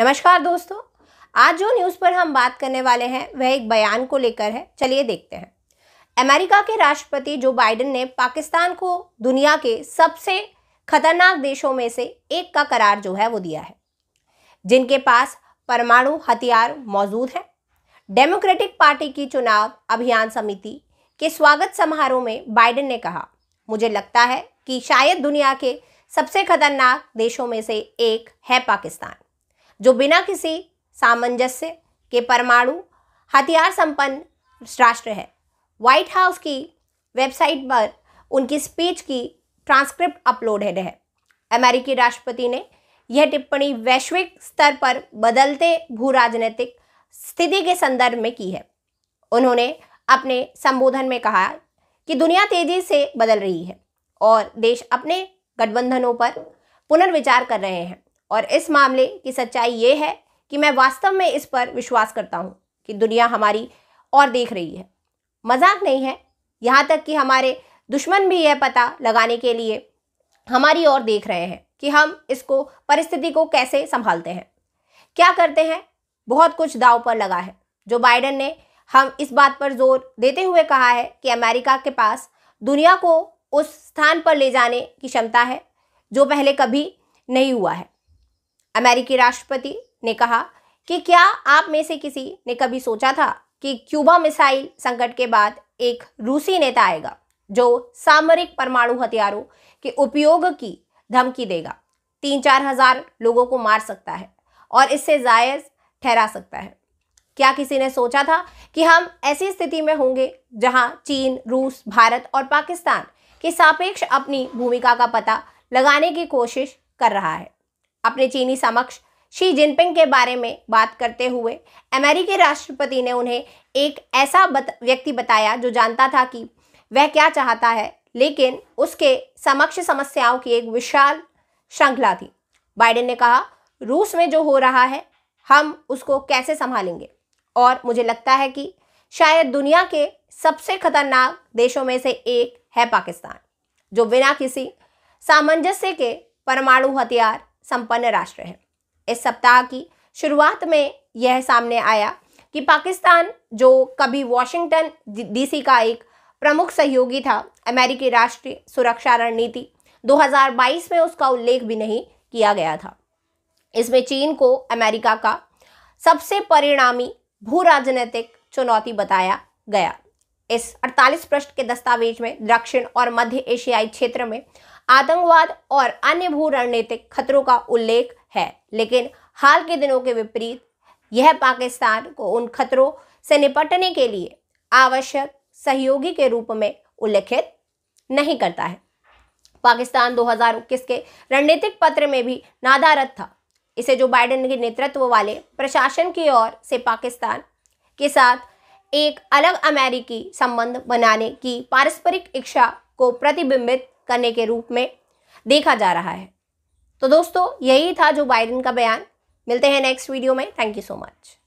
नमस्कार दोस्तों आज जो न्यूज़ पर हम बात करने वाले हैं वह एक बयान को लेकर है चलिए देखते हैं अमेरिका के राष्ट्रपति जो बाइडेन ने पाकिस्तान को दुनिया के सबसे खतरनाक देशों में से एक का करार जो है वो दिया है जिनके पास परमाणु हथियार मौजूद हैं डेमोक्रेटिक पार्टी की चुनाव अभियान समिति के स्वागत समारोह में बाइडेन ने कहा मुझे लगता है कि शायद दुनिया के सबसे खतरनाक देशों में से एक है पाकिस्तान जो बिना किसी सामंजस्य के परमाणु हथियार संपन्न राष्ट्र है व्हाइट हाउस की वेबसाइट पर उनकी स्पीच की ट्रांसक्रिप्ट अपलोडेड है अमेरिकी राष्ट्रपति ने यह टिप्पणी वैश्विक स्तर पर बदलते भू राजनीतिक स्थिति के संदर्भ में की है उन्होंने अपने संबोधन में कहा कि दुनिया तेजी से बदल रही है और देश अपने गठबंधनों पर पुनर्विचार कर रहे हैं और इस मामले की सच्चाई ये है कि मैं वास्तव में इस पर विश्वास करता हूँ कि दुनिया हमारी और देख रही है मजाक नहीं है यहाँ तक कि हमारे दुश्मन भी यह पता लगाने के लिए हमारी ओर देख रहे हैं कि हम इसको परिस्थिति को कैसे संभालते हैं क्या करते हैं बहुत कुछ दाव पर लगा है जो बाइडन ने हम इस बात पर जोर देते हुए कहा है कि अमेरिका के पास दुनिया को उस स्थान पर ले जाने की क्षमता है जो पहले कभी नहीं हुआ है अमेरिकी राष्ट्रपति ने कहा कि क्या आप में से किसी ने कभी सोचा था कि क्यूबा मिसाइल संकट के बाद एक रूसी नेता आएगा जो सामरिक परमाणु हथियारों के उपयोग की धमकी देगा तीन चार हजार लोगों को मार सकता है और इससे जायज ठहरा सकता है क्या किसी ने सोचा था कि हम ऐसी स्थिति में होंगे जहां चीन रूस भारत और पाकिस्तान के सापेक्ष अपनी भूमिका का पता लगाने की कोशिश कर रहा है अपने चीनी समक्ष शी जिनपिंग के बारे में बात करते हुए अमेरिकी राष्ट्रपति ने उन्हें एक ऐसा बत, व्यक्ति बताया जो जानता था कि वह क्या चाहता है लेकिन उसके समक्ष समस्याओं की एक विशाल श्रृंखला थी बाइडेन ने कहा रूस में जो हो रहा है हम उसको कैसे संभालेंगे और मुझे लगता है कि शायद दुनिया के सबसे खतरनाक देशों में से एक है पाकिस्तान जो बिना किसी सामंजस्य के परमाणु हथियार संपन्न राष्ट्र है इस सप्ताह की शुरुआत में यह सामने आया कि पाकिस्तान जो कभी वॉशिंगटन डीसी का एक प्रमुख सहयोगी था अमेरिकी राष्ट्रीय सुरक्षा रणनीति 2022 में उसका उल्लेख भी नहीं किया गया था इसमें चीन को अमेरिका का सबसे परिणामी भू राजनीतिक चुनौती बताया गया इस 48 पृष्ठ के दस्तावेज में दक्षिण और मध्य एशियाई क्षेत्र में आतंकवाद और अन्य भू रणनीतिक खतरों का उल्लेख है लेकिन हाल के दिनों के विपरीत यह पाकिस्तान को उन खतरों से निपटने के लिए आवश्यक सहयोगी के रूप में उल्लेखित नहीं करता है पाकिस्तान 2021 के रणनीतिक पत्र में भी नादारत था इसे जो बाइडेन के नेतृत्व वाले प्रशासन की ओर से पाकिस्तान के साथ एक अलग अमेरिकी संबंध बनाने की पारस्परिक इच्छा को प्रतिबिंबित करने के रूप में देखा जा रहा है तो दोस्तों यही था जो बाइडन का बयान मिलते हैं नेक्स्ट वीडियो में थैंक यू सो मच